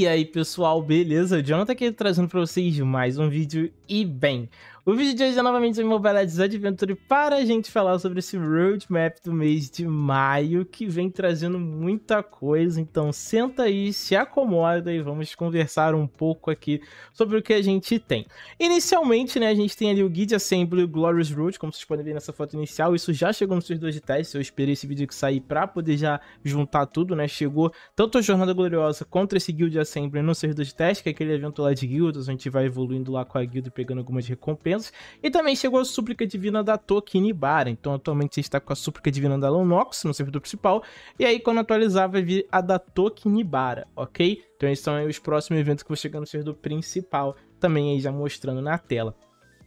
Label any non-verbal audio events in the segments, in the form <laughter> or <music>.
E aí pessoal, beleza? Jonathan aqui trazendo para vocês mais um vídeo e bem, o vídeo de hoje é novamente sobre Mobile Legends Adventure para a gente falar sobre esse roadmap do mês de maio que vem trazendo muita coisa. Então senta aí, se acomoda e vamos conversar um pouco aqui sobre o que a gente tem. Inicialmente, né, a gente tem ali o Guide Assembly Glorious Road, como vocês podem ver nessa foto inicial. Isso já chegou nos seus dois de teste, eu esperei esse vídeo que sair para poder já juntar tudo, né? Chegou tanto a Jornada Gloriosa quanto esse Guild Assembly no servidor de teste, que é aquele evento lá de guildas, a gente vai evoluindo lá com a guilda e pegando algumas recompensas. E também chegou a súplica divina da Tokinibara. Então atualmente você está com a súplica divina da Lonox no servidor principal. E aí quando atualizar vai vir a da Tokinibara, ok? Então esses são os próximos eventos que vão chegar no servidor principal. Também aí já mostrando na tela.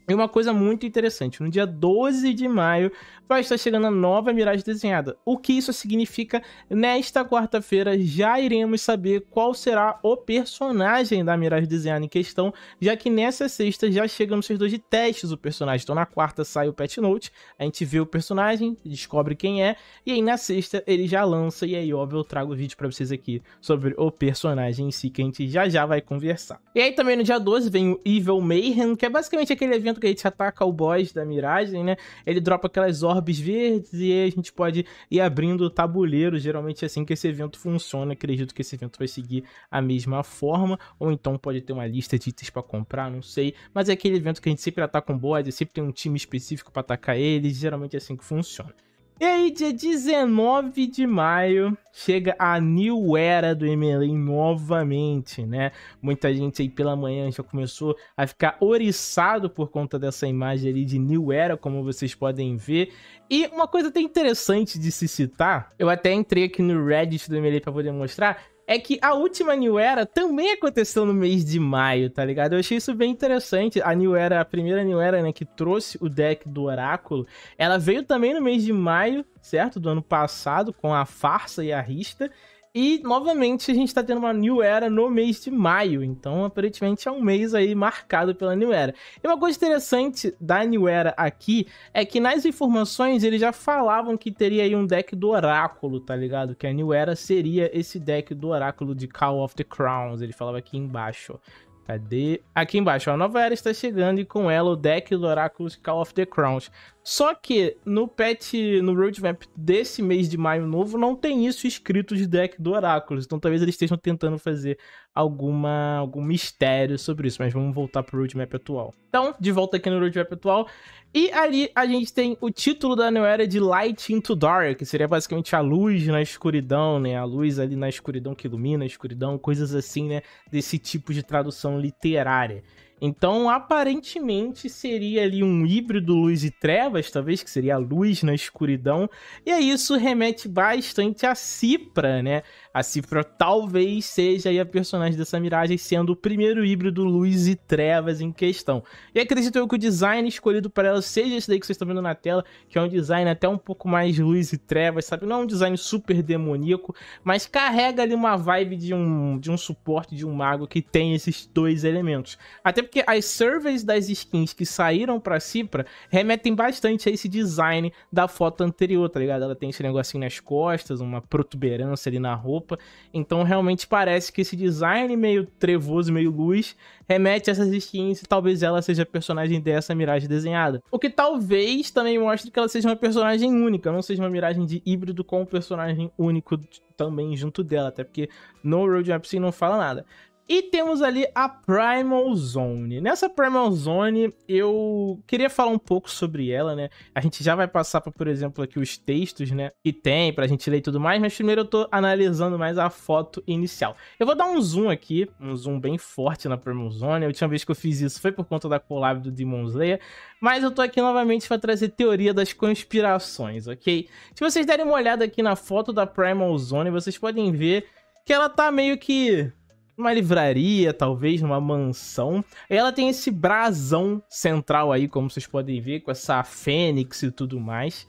E uma coisa muito interessante, no dia 12 de maio vai estar chegando a nova Mirage desenhada. O que isso significa? Nesta quarta-feira já iremos saber qual será o personagem da Mirage desenhada em questão, já que nessa sexta já chegam nos dois de testes o personagem. Então na quarta sai o patch note, a gente vê o personagem, descobre quem é, e aí na sexta ele já lança e aí óbvio eu trago o vídeo para vocês aqui sobre o personagem em si que a gente já já vai conversar. E aí também no dia 12 vem o Evil Mayhem, que é basicamente aquele evento momento que a gente ataca o boss da miragem, né? Ele dropa aquelas orbes verdes e aí a gente pode ir abrindo o tabuleiro. Geralmente é assim que esse evento funciona. Acredito que esse evento vai seguir a mesma forma. Ou então pode ter uma lista de itens para comprar, não sei. Mas é aquele evento que a gente sempre ataca um boss, sempre tem um time específico para atacar eles. Geralmente é assim que funciona. E aí, dia 19 de maio, chega a new era do MLA novamente, né? Muita gente aí pela manhã já começou a ficar oriçado por conta dessa imagem ali de new era, como vocês podem ver. E uma coisa até interessante de se citar, eu até entrei aqui no Reddit do MLA para poder mostrar, é que a última New Era também aconteceu no mês de maio, tá ligado? Eu achei isso bem interessante. A New Era, a primeira New Era, né, que trouxe o deck do Oráculo, ela veio também no mês de maio, certo? Do ano passado, com a farsa e a rista. E novamente a gente tá tendo uma New Era no mês de maio, então aparentemente é um mês aí marcado pela New Era. E uma coisa interessante da New Era aqui é que nas informações eles já falavam que teria aí um deck do Oráculo, tá ligado? Que a New Era seria esse deck do Oráculo de Call of the Crowns, ele falava aqui embaixo. Ó. Cadê? Aqui embaixo, ó, a nova era está chegando e com ela o deck do Oráculos Call of the Crowns. Só que no patch, no roadmap desse mês de maio novo, não tem isso escrito de deck do Oráculos. Então talvez eles estejam tentando fazer alguma, algum mistério sobre isso, mas vamos voltar pro roadmap atual. Então, de volta aqui no roadmap atual, e ali a gente tem o título da New Era de Light into Dark, que seria basicamente a luz na escuridão, né? A luz ali na escuridão que ilumina a escuridão, coisas assim, né? Desse tipo de tradução literária. Então, aparentemente, seria ali um híbrido luz e trevas, talvez, que seria a luz na escuridão. E aí isso remete bastante a Cipra, né? A Cifra talvez seja a personagem dessa miragem, sendo o primeiro híbrido luz e trevas em questão. E acredito eu que o design escolhido para ela seja esse daí que vocês estão vendo na tela, que é um design até um pouco mais luz e trevas, sabe? Não é um design super demoníaco, mas carrega ali uma vibe de um, de um suporte de um mago que tem esses dois elementos. Até porque as surveys das skins que saíram para Cipra remetem bastante a esse design da foto anterior, tá ligado? Ela tem esse negocinho nas costas, uma protuberância ali na roupa roupa. Então realmente parece que esse design meio trevoso, meio luz, remete a essas skins e talvez ela seja a personagem dessa miragem desenhada. O que talvez também mostre que ela seja uma personagem única, não seja uma miragem de híbrido com um personagem único também junto dela, até porque no Roadmap Sim não fala nada. E temos ali a Primal Zone. Nessa Primal Zone, eu queria falar um pouco sobre ela, né? A gente já vai passar, pra, por exemplo, aqui os textos, né? Que tem pra gente ler e tudo mais, mas primeiro eu tô analisando mais a foto inicial. Eu vou dar um zoom aqui, um zoom bem forte na Primal Zone. A última vez que eu fiz isso foi por conta da collab do Demon Slayer, mas eu tô aqui novamente pra trazer teoria das conspirações, ok? Se vocês derem uma olhada aqui na foto da Primal Zone, vocês podem ver que ela tá meio que numa livraria, talvez, numa mansão. E ela tem esse brasão central aí, como vocês podem ver, com essa fênix e tudo mais.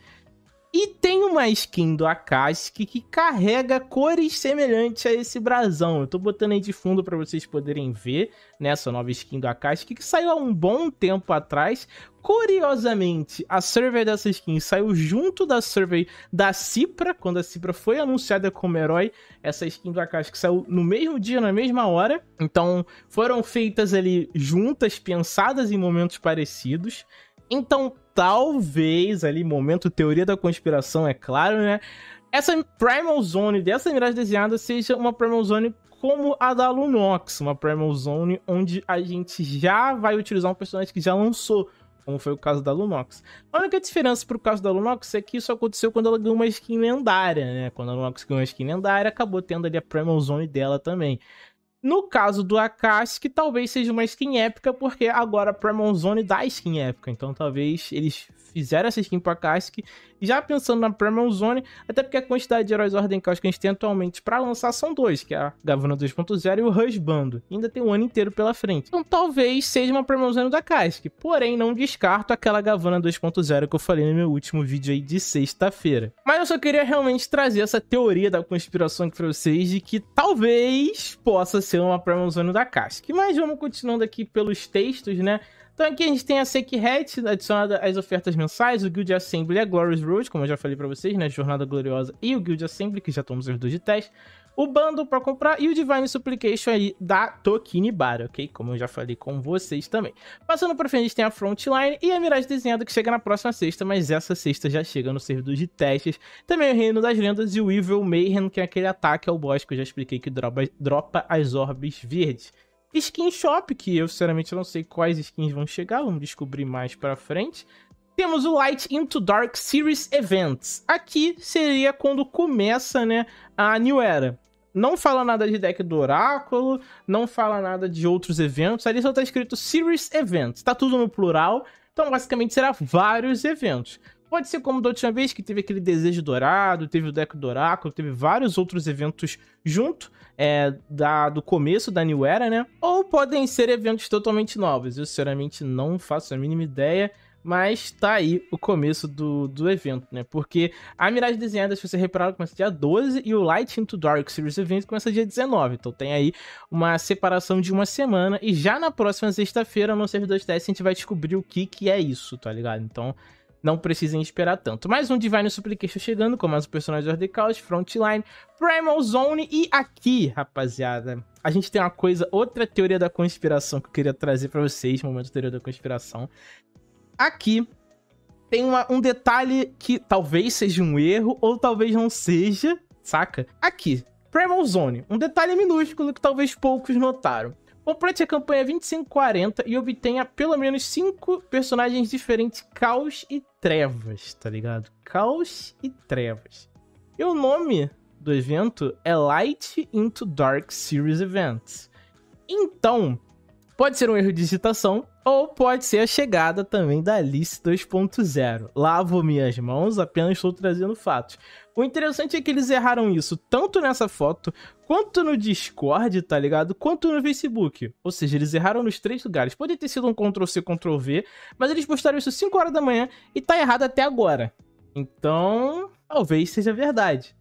E tem uma skin do Akatsuki que carrega cores semelhantes a esse brasão. Eu tô botando aí de fundo para vocês poderem ver nessa né, nova skin do Akatsuki que saiu há um bom tempo atrás. Curiosamente, a survey dessa skin saiu junto da survey da Cipra, quando a Cipra foi anunciada como herói. Essa skin do que saiu no mesmo dia, na mesma hora. Então, foram feitas ali juntas, pensadas em momentos parecidos. Então, talvez ali, momento teoria da conspiração, é claro, né? Essa Primal Zone dessa miragem desenhada seja uma Primal Zone como a da Lunox, uma Primal Zone onde a gente já vai utilizar um personagem que já lançou, como foi o caso da Lunox. A única diferença pro caso da Lunox é que isso aconteceu quando ela ganhou uma skin lendária, né? Quando a Lunox ganhou uma skin lendária, acabou tendo ali a Primal Zone dela também. No caso do que talvez seja uma skin épica, porque agora a Premon Zone dá skin épica. Então talvez eles fizeram essa skin pro Akashic. já pensando na Premon Zone, até porque a quantidade de heróis Ordem Caos que a gente tem atualmente para lançar são dois, que é a Gavana 2.0 e o Rush Bando. Ainda tem um ano inteiro pela frente. Então talvez seja uma Premon Zone do Akashic. porém não descarto aquela Gavana 2.0 que eu falei no meu último vídeo aí de sexta-feira. Mas eu só queria realmente trazer essa teoria da conspiração aqui pra vocês de que talvez possa ser ser uma promoção da Cask. Mas vamos continuando aqui pelos textos, né? Então aqui a gente tem a Sake Hat adicionada às ofertas mensais, o Guild Assembly e a Glorious Road, como eu já falei para vocês, né? Jornada Gloriosa e o Guild Assembly, que já estamos os dois de teste o Bundle para comprar e o Divine Supplication aí da Bar, ok? Como eu já falei com vocês também. Passando para frente, a gente tem a Frontline e a Mirage Desenhada que chega na próxima sexta, mas essa sexta já chega no servidor de testes. Também o Reino das Lendas e o Evil Mayhem, que é aquele ataque ao boss que eu já expliquei que dropa, dropa as orbes verdes. Skin Shop, que eu sinceramente não sei quais skins vão chegar, vamos descobrir mais para frente. Temos o Light into Dark Series Events. Aqui seria quando começa né, a New Era. Não fala nada de deck do Oráculo, não fala nada de outros eventos. Ali só tá escrito Series Events. Tá tudo no plural. Então, basicamente, será vários eventos. Pode ser como da última vez, que teve aquele Desejo Dourado, teve o Deco do Oráculo, teve vários outros eventos junto, é, da, do começo da New Era, né? Ou podem ser eventos totalmente novos. Eu, sinceramente, não faço a mínima ideia. Mas tá aí o começo do, do evento, né? Porque a Mirage Desenhada, se você reparar, começa dia 12 e o Light into Dark Series Event começa dia 19. Então tem aí uma separação de uma semana e já na próxima sexta-feira, no servidor de teste, a gente vai descobrir o que que é isso, tá ligado? Então não precisem esperar tanto. Mais um Divine Supplication chegando, com mais um personagem de Order Chaos, Frontline, Primal Zone e aqui, rapaziada, a gente tem uma coisa, outra teoria da conspiração que eu queria trazer para vocês, momento teoria da conspiração, aqui tem uma, um detalhe que talvez seja um erro ou talvez não seja, saca? Aqui, Primal Zone, um detalhe minúsculo que talvez poucos notaram. Complete a campanha 2540 e obtenha pelo menos 5 personagens diferentes, Caos e Trevas, tá ligado? Caos e Trevas. E o nome do evento é Light into Dark Series Events. Então, pode ser um erro de digitação, ou pode ser a chegada também da Alice 2.0. Lavo minhas mãos, apenas estou trazendo fatos. O interessante é que eles erraram isso tanto nessa foto, quanto no Discord, tá ligado? Quanto no Facebook. Ou seja, eles erraram nos três lugares. Poderia ter sido um Ctrl-C, Ctrl-V, mas eles postaram isso 5 horas da manhã e tá errado até agora. Então, talvez seja verdade.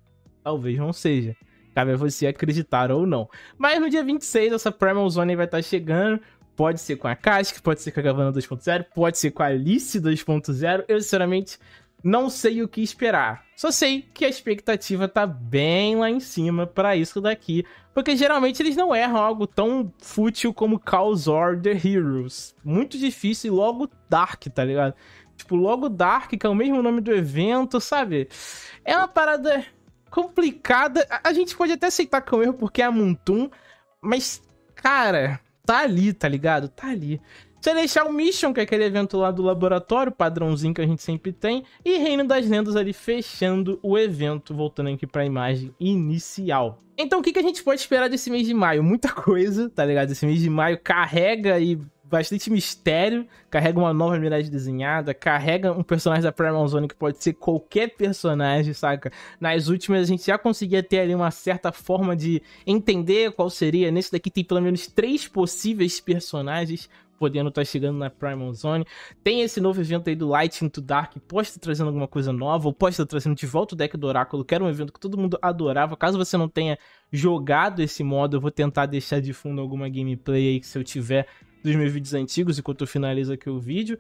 Talvez não seja. Cabe a você acreditar ou não. Mas no dia 26, essa Primal Zone vai estar tá chegando pode ser com a Casca, pode ser com a Gavana 2.0, pode ser com a Alice 2.0. Eu, sinceramente, não sei o que esperar. Só sei que a expectativa tá bem lá em cima para isso daqui, porque geralmente eles não erram algo tão fútil como Chaos Order The Heroes. Muito difícil e logo Dark, tá ligado? Tipo, logo Dark, que é o mesmo nome do evento, sabe? É uma parada complicada. A gente pode até aceitar que é um erro porque é a Montum, mas, cara, tá ali, tá ligado? Tá ali. Você deixar o Mission, que é aquele evento lá do laboratório, padrãozinho que a gente sempre tem, e Reino das Lendas ali fechando o evento, voltando aqui para a imagem inicial. Então o que, que a gente pode esperar desse mês de maio? Muita <laughs> coisa, tá ligado? Esse mês de maio carrega e bastante mistério, carrega uma nova miragem desenhada, carrega um personagem da Primal Zone que pode ser qualquer personagem, saca? Nas últimas a gente já conseguia ter ali uma certa forma de entender qual seria. Nesse daqui tem pelo menos três possíveis personagens podendo estar tá chegando na Primal Zone. Tem esse novo evento aí do Light into Dark, pode estar trazendo alguma coisa nova, ou pode estar trazendo de volta o deck do Oráculo, que era um evento que todo mundo adorava. Caso você não tenha jogado esse modo, eu vou tentar deixar de fundo alguma gameplay aí que se eu tiver, dos meus vídeos antigos enquanto eu finalizo aqui o vídeo.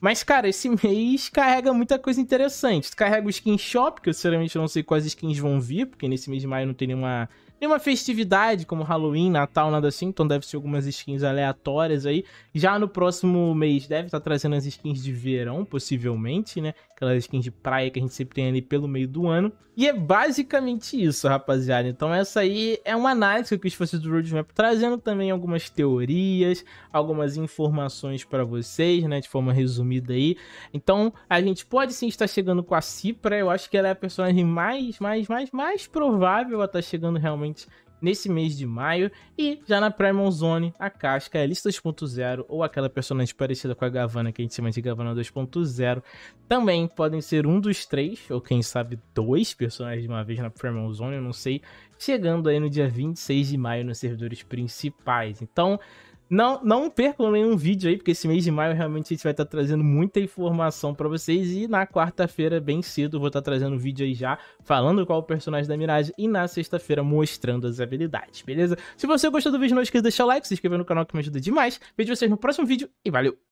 Mas, cara, esse <laughs> mês carrega muita coisa interessante. Carrega o Skin Shop, que eu sinceramente não sei quais skins vão vir, porque nesse mês de maio não tem nenhuma nenhuma festividade como Halloween, Natal, nada assim. Então deve ser algumas skins aleatórias aí. Já no próximo mês deve estar tá trazendo as skins de verão, possivelmente, né? Aquelas skins de praia que a gente sempre tem ali pelo meio do ano. E é basicamente isso, rapaziada. Então essa aí é uma análise que eu quis fazer do Roadmap, trazendo também algumas teorias, algumas informações para vocês, né? De forma resumida aí. Então a gente pode sim estar chegando com a Cipra. Eu acho que ela é a personagem mais, mais, mais, mais provável a estar tá chegando realmente nesse mês de maio. E já na Primal Zone, a casca é a lista 2.0 ou aquela personagem parecida com a Gavana, que a gente chama de Gavana 2.0. Também podem ser um dos três, ou quem sabe dois personagens de uma vez na Primal Zone, eu não sei. Chegando aí no dia 26 de maio nos servidores principais. Então. Não, não percam nenhum vídeo aí, porque esse mês de maio realmente a gente vai estar tá trazendo muita informação para vocês. E na quarta-feira, bem cedo, vou estar tá trazendo um vídeo aí já falando qual o personagem da Mirage. E na sexta-feira, mostrando as habilidades, beleza? Se você gostou do vídeo, não esqueça de deixar o like, se inscrever no canal que me ajuda demais. Vejo vocês no próximo vídeo e valeu!